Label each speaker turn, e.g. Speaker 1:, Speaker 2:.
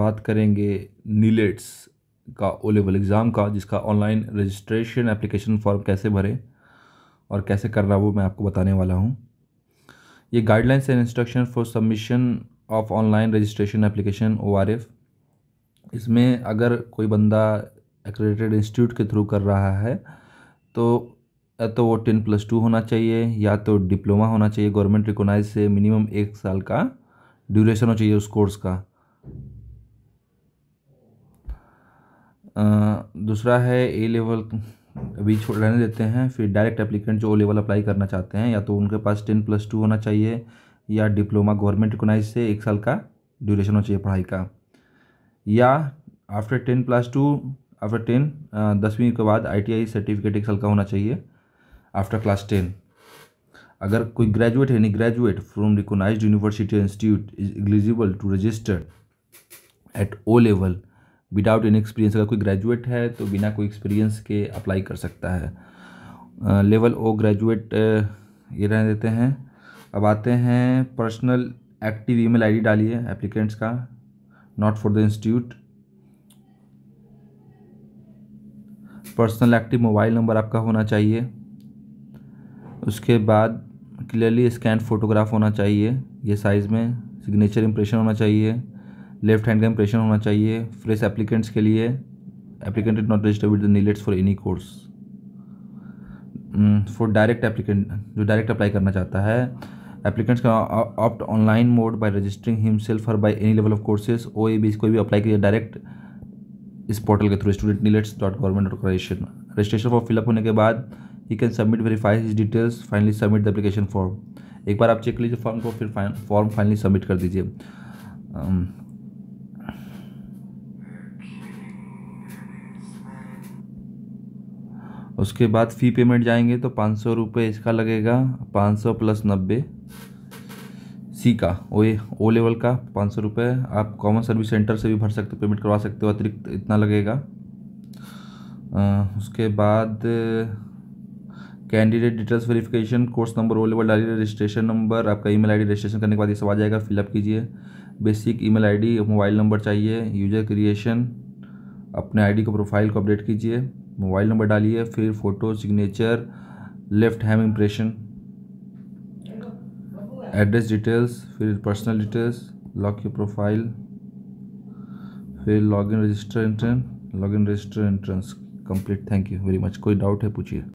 Speaker 1: बात करेंगे नीलेट्स का ओ लेवल एग्ज़ाम का जिसका ऑनलाइन रजिस्ट्रेशन एप्लीकेशन फॉर्म कैसे भरें और कैसे करना वो मैं आपको बताने वाला हूँ ये guidelines and instruction for submission of online registration application O R F इसमें अगर कोई बंदा एक्रेडिटेड इंस्टीट्यूट के थ्रू कर रहा है तो या तो वो टेन प्लस टू होना चाहिए या तो डिप्लोमा होना चाहिए गवर्नमेंट रिकोनाइज से मिनिमम एक साल का ड्यूरेशन होना चाहिए उस कोर्स का दूसरा है ए लेवल अभी छोड़ रहने देते हैं फिर डायरेक्ट एप्लीकेंट जो ओ लेवल अप्लाई करना चाहते हैं या तो उनके पास टेन प्लस टू होना चाहिए या डिप्लोमा गवर्नमेंट रिकोनाइज से एक साल का ड्यूरेशन होना चाहिए पढ़ाई का या after ten plus two after ten दसवीं के बाद आईटीआई सर्टिफिकेट एक साल का होना चाहिए आफ्टर क्लास टेन अगर कोई ग्रेजुएट है graduate from recognise university institute is eligible to register at O level without in experience अगर कोई ग्रेजुएट है तो बिना कोई एक्सपीरियंस के अप्लाई कर सकता है लेवल ओ ग्रेजुएट ये रहने देते हैं अब आते हैं पर्सनल एक्टिव ईमेल आईडी डालिए एप्लीकेंट्स का not for the institute personal active mobile number आपका होना चाहिए उसके बाद क्लियरली स्कैन फोटोग्राफ होना चाहिए ये साइज़ में सिग्नेचर इंप्रेशन होना चाहिए लेफ्ट हैंड का इंप्रेशन होना चाहिए फ्रेश एप्लीकेंट्स के लिए applicant is not register with the NIELIT's for any course for direct applicant जो डायरेक्ट अप्लाई करना चाहता है एप्लीकेंट्स का opt online mode by registering himself और by any level of courses O A B कोई भी अप्लाई किया direct इस पोर्टल के through student NIELIT's dot government dot registration registration form fill up होने के बाद ही can submit verify his details finally submit the application form एक बार आप चेक लीजिए फॉर्म को फिर फॉर्म फाइनली सबमिट कर दीजिए um, उसके बाद फ़ी पेमेंट जाएंगे तो पाँच सौ रुपये इसका लगेगा पाँच सौ प्लस नब्बे सी का ओ ए ओ लेवल का पाँच सौ रुपये आप कॉमन सर्विस सेंटर से भी भर सकते हो पेमेंट करवा सकते हो अतिरिक्त इतना लगेगा आ, उसके बाद candidate details verification course number O level डालिए रजिस्ट्रेशन नंबर आपका ईमेल आईडी रजिस्ट्रेशन करने के बाद ये सब आ जाएगा फिलअप कीजिए basic email ID mobile number चाहिए यूजर क्रिएशन अपने आईडी को प्रोफाइल को अपडेट कीजिए मोबाइल नंबर डालिए फिर फ़ोटो सिग्नेचर लेफ्ट हैम इम्प्रेशन एड्रेस डिटेल्स फिर personal details lock your profile फिर login register entrance login register entrance complete thank you very much कोई डाउट है पूछिए